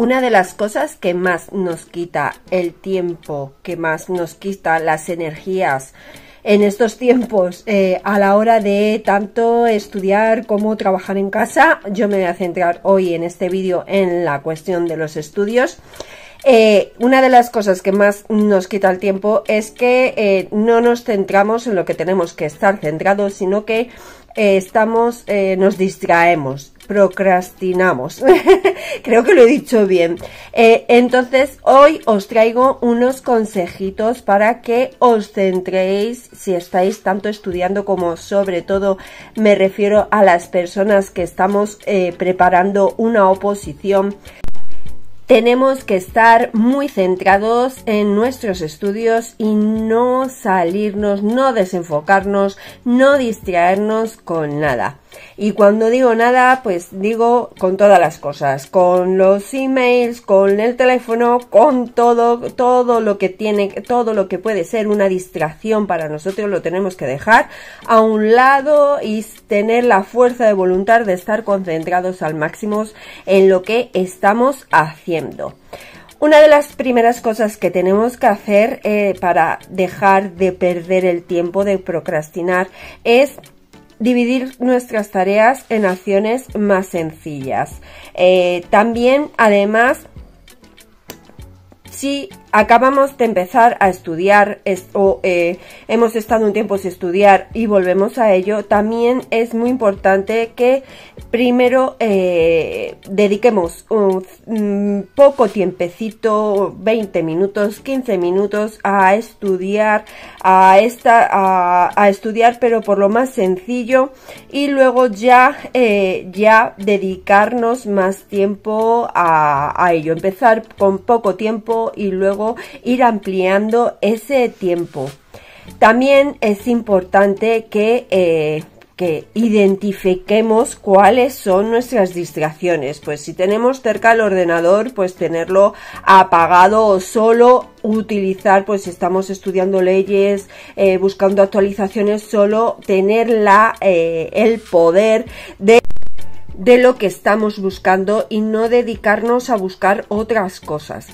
Una de las cosas que más nos quita el tiempo, que más nos quita las energías en estos tiempos eh, a la hora de tanto estudiar como trabajar en casa, yo me voy a centrar hoy en este vídeo en la cuestión de los estudios. Eh, una de las cosas que más nos quita el tiempo es que eh, no nos centramos en lo que tenemos que estar centrados, sino que estamos, nos distraemos procrastinamos. Creo que lo he dicho bien. Eh, entonces, hoy os traigo unos consejitos para que os centréis si estáis tanto estudiando como sobre todo me refiero a las personas que estamos eh, preparando una oposición tenemos que estar muy centrados en nuestros estudios y no salirnos, no desenfocarnos, no distraernos con nada. Y cuando digo nada, pues digo con todas las cosas, con los emails, con el teléfono, con todo, todo lo que tiene, todo lo que puede ser una distracción para nosotros lo tenemos que dejar a un lado y tener la fuerza de voluntad de estar concentrados al máximo en lo que estamos haciendo. Una de las primeras cosas que tenemos que hacer eh, para dejar de perder el tiempo de procrastinar es dividir nuestras tareas en acciones más sencillas. Eh, también, además, si acabamos de empezar a estudiar o eh, hemos estado un tiempo sin estudiar y volvemos a ello, también es muy importante que primero eh, dediquemos un, mm, poco tiempecito, 20 minutos, 15 minutos a estudiar, a esta, a, estudiar, pero por lo más sencillo y luego ya, eh, ya dedicarnos más tiempo a, a ello, empezar con poco tiempo y luego ir ampliando ese tiempo. También es importante eh, que, identifiquemos cuáles son nuestras distracciones. Pues si tenemos cerca el ordenador, pues tenerlo apagado o solo utilizar, pues estamos estudiando leyes, eh, buscando actualizaciones, solo tener la, eh, el poder de de lo que estamos buscando y no dedicarnos a buscar otras cosas.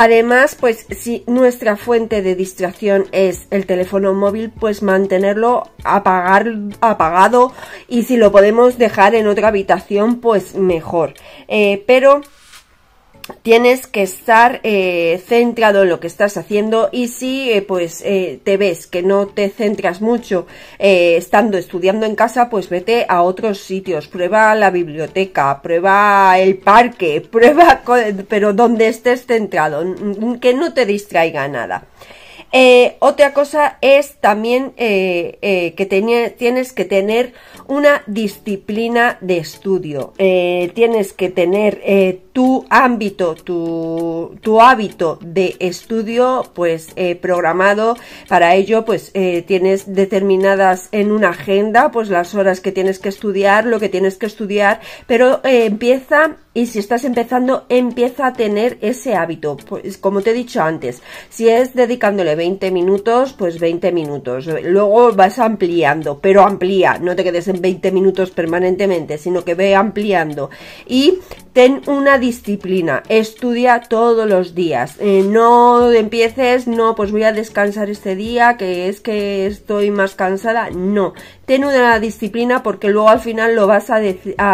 Además, pues si nuestra fuente de distracción es el teléfono móvil, pues mantenerlo apagado y si lo podemos dejar en otra habitación, pues mejor. Eh, pero tienes que estar eh, centrado en lo que estás haciendo y si eh, pues eh, te ves que no te centras mucho estando estudiando en casa pues vete a otros sitios prueba la biblioteca prueba el parque prueba pero donde estés centrado que no te distraiga nada otra cosa es también que tienes que tener una disciplina de estudio. Eh, tienes que tener eh, tu ámbito, tu, tu, hábito de estudio, pues eh, programado. Para ello, pues tienes determinadas en una agenda, pues las horas que tienes que estudiar, lo que tienes que estudiar, pero empieza y si estás empezando, empieza a tener ese hábito. Pues, como te he dicho antes, si es dedicándole 20 minutos, pues 20 minutos. Luego vas ampliando, pero amplía, no te quedes en 20 minutos permanentemente, sino que ve ampliando. Y ten una disciplina, estudia todos los días. Eh, no empieces, no, pues voy a descansar este día, que es que estoy más cansada. No, ten una disciplina porque luego al final lo vas a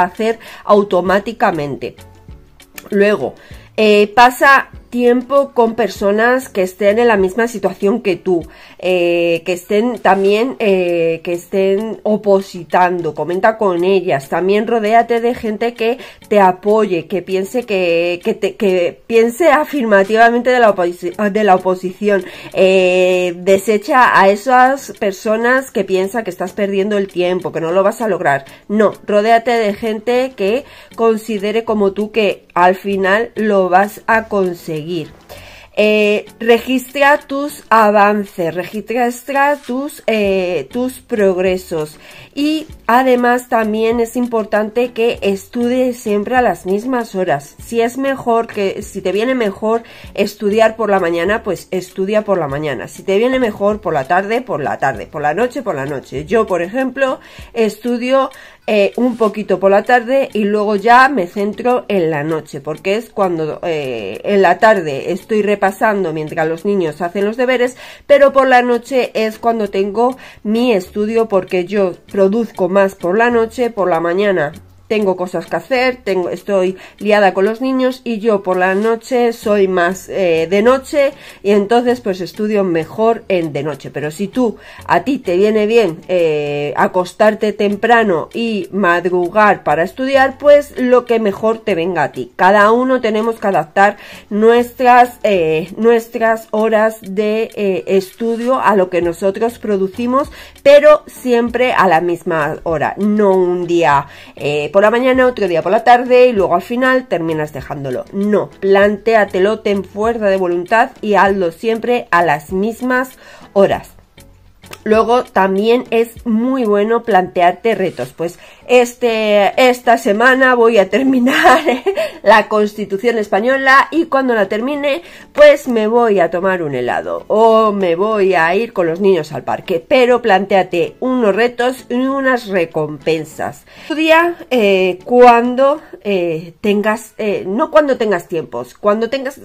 hacer automáticamente. Luego, eh, pasa tiempo con personas que estén en la misma situación que tú, eh, que estén también, eh, que estén opositando, comenta con ellas, también rodéate de gente que te apoye, que piense que, que, piense afirmativamente de la, de la oposición, eh, desecha a esas personas que piensa que estás perdiendo el tiempo, que no lo vas a lograr, no, rodéate de gente que considere como tú que al final lo vas a conseguir eh, registra tus avances, registra tus, eh, tus progresos y además también es importante que estudies siempre a las mismas horas. Si es mejor que, si te viene mejor estudiar por la mañana, pues estudia por la mañana. Si te viene mejor por la tarde, por la tarde, por la noche, por la noche. Yo, por ejemplo, estudio eh, un poquito por la tarde y luego ya me centro en la noche, porque es cuando eh, en la tarde estoy repasando mientras los niños hacen los deberes, pero por la noche es cuando tengo mi estudio porque yo produzco más por la noche, por la mañana tengo cosas que hacer, tengo, estoy liada con los niños y yo por la noche soy más eh, de noche y entonces pues estudio mejor en de noche. Pero si tú a ti te viene bien eh, acostarte temprano y madrugar para estudiar, pues lo que mejor te venga a ti. Cada uno tenemos que adaptar nuestras, eh, nuestras horas de estudio a lo que nosotros producimos, pero siempre a la misma hora, no un día por la mañana, otro día por la tarde y luego al final terminas dejándolo. No, plantéatelo, ten fuerza de voluntad y hazlo siempre a las mismas horas. Luego también es muy bueno plantearte retos. Pues este, esta semana voy a terminar la Constitución Española y cuando la termine, pues me voy a tomar un helado o me voy a ir con los niños al parque. Pero planteate unos retos y unas recompensas. Estudia eh, cuando eh, tengas, eh, no cuando tengas tiempos, cuando tengas,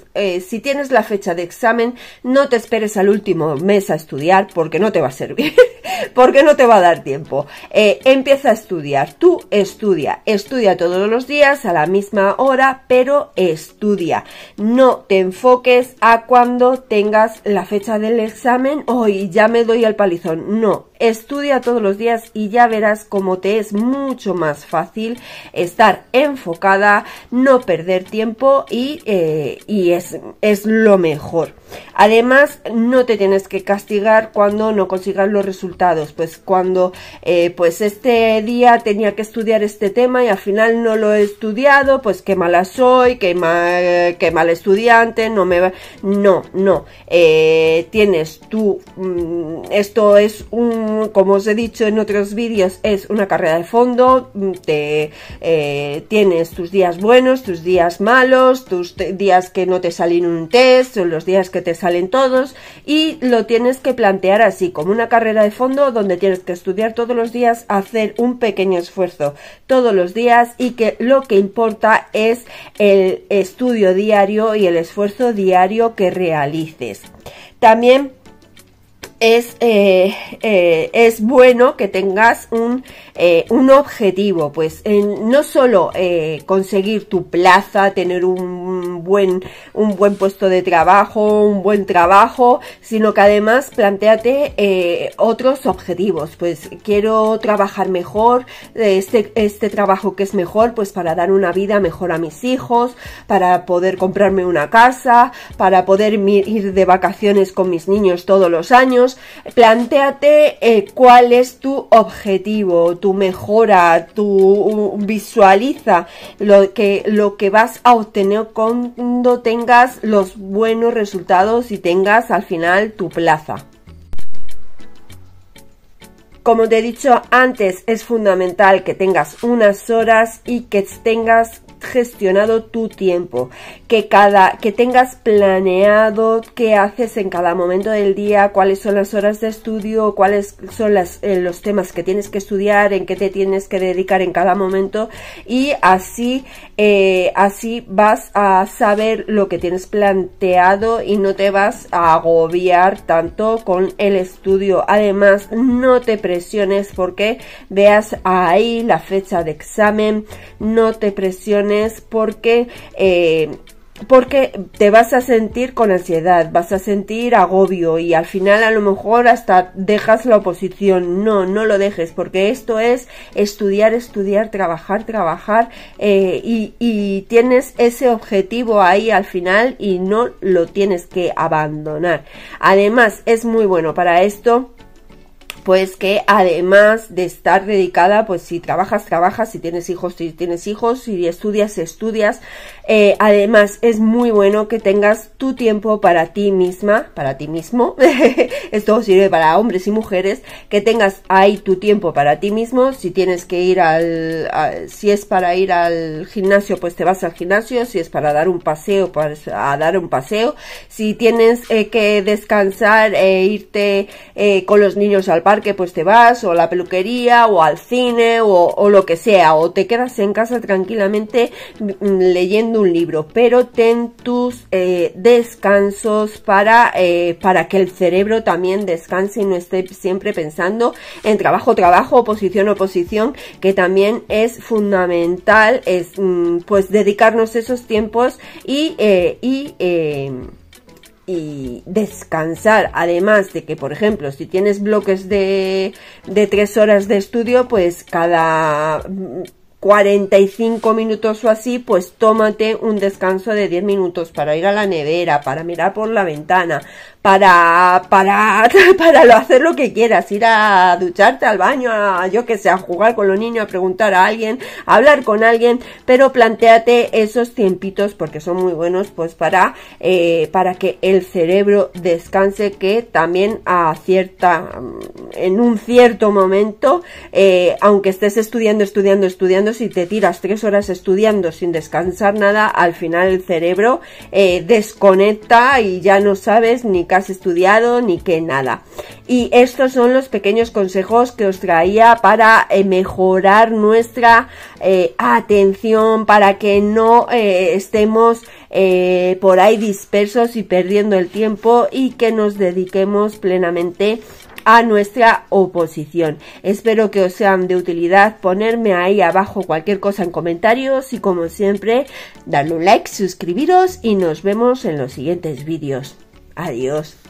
si tienes la fecha de examen, no te esperes al último mes a estudiar porque no te va a ser porque no te va a dar tiempo. Eh, empieza a estudiar, tú estudia, estudia todos los días a la misma hora, pero estudia. No te enfoques a cuando tengas la fecha del examen, hoy ya me doy el palizón, no, Estudia todos los días y ya verás cómo te es mucho más fácil estar enfocada, no perder tiempo y, eh, es, es lo mejor. Además, no te tienes que castigar cuando no consigas los resultados. Pues cuando, eh, pues este día tenía que estudiar este tema y al final no lo he estudiado, pues qué mala soy, qué mal, qué mal estudiante, no me va. No, no. Eh, tienes tú, mm, esto es un Mm, como os he dicho en otros vídeos, es una carrera de fondo, mm, te, eh, tienes tus días buenos, tus días malos, tus días que no te salen un test, son los días que te salen todos, y lo tienes que plantear así, como una carrera de fondo donde tienes que estudiar todos los días, hacer un pequeño esfuerzo todos los días y que lo que importa es el estudio diario y el esfuerzo diario que realices. También es, eh, eh, es bueno que tengas un, eh, un objetivo, pues en, no solo conseguir tu plaza, tener un buen, un buen puesto de trabajo, un buen trabajo, sino que además planteate otros objetivos, pues quiero trabajar mejor, este, este trabajo que es mejor, pues para dar una vida mejor a mis hijos, para poder comprarme una casa, para poder ir de vacaciones con mis niños todos los años, planteate eh, cuál es tu objetivo, tu mejora, tu mm, visualiza lo que, lo que vas a obtener cuando tengas los buenos resultados y tengas al final tu plaza. Como te he dicho antes, es fundamental que tengas unas horas y que tengas gestionado tu tiempo, que cada que tengas planeado qué haces en cada momento del día, cuáles son las horas de estudio, cuáles son las, eh, los temas que tienes que estudiar, en qué te tienes que dedicar en cada momento y así eh, así vas a saber lo que tienes planteado y no te vas a agobiar tanto con el estudio. Además, no te presiones porque veas ahí la fecha de examen, no te presiones porque... Eh, porque te vas a sentir con ansiedad, vas a sentir agobio y al final a lo mejor hasta dejas la oposición. No, no lo dejes porque esto es estudiar, estudiar, trabajar, trabajar eh, y tienes ese objetivo ahí al final y no lo tienes que abandonar. Además es muy bueno para esto pues que además de estar dedicada, pues si trabajas, trabajas, si tienes hijos, si tienes hijos, si estudias, estudias, eh, además, es muy bueno que tengas tu tiempo para ti misma, para ti mismo. Esto sirve para hombres y mujeres. Que tengas ahí tu tiempo para ti mismo. Si tienes que ir al, si es para ir al gimnasio, pues te vas al gimnasio. Si es para dar un paseo, pues a dar un paseo. Si tienes eh, que descansar e irte eh, con los niños al parque, pues te vas o a la peluquería o al cine o, o lo que sea. O te quedas en casa tranquilamente mm, leyendo un libro, pero ten tus eh, descansos para, eh, para que el cerebro también descanse y no esté siempre pensando en trabajo, trabajo, oposición, oposición, que también es fundamental, es mm, pues dedicarnos esos tiempos y, eh, y em, y descansar. Además de que, por ejemplo, si tienes bloques de, de tres horas de estudio, pues cada 45 minutos o así, pues tómate un descanso de 10 minutos para ir a la nevera, para mirar por la ventana, para, para, para hacer lo que quieras, ir a ducharte al baño, a yo que sé, a jugar con los niños, a preguntar a alguien, a hablar con alguien, pero planteate esos tiempitos porque son muy buenos pues para, eh, para que el cerebro descanse que también a cierta, mm, en un cierto momento, eh, aunque estés estudiando, estudiando, estudiando, si te tiras tres horas estudiando sin descansar nada, al final el cerebro eh, desconecta y ya no sabes ni que has estudiado ni que nada. Y estos son los pequeños consejos que os traía para eh, mejorar nuestra eh, atención, para que no eh, estemos por ahí dispersos y perdiendo el tiempo y que nos dediquemos plenamente a nuestra oposición. Espero que os sean de utilidad. Ponerme ahí abajo cualquier cosa en comentarios y como siempre, darle un like, suscribiros y nos vemos en los siguientes vídeos. Adiós.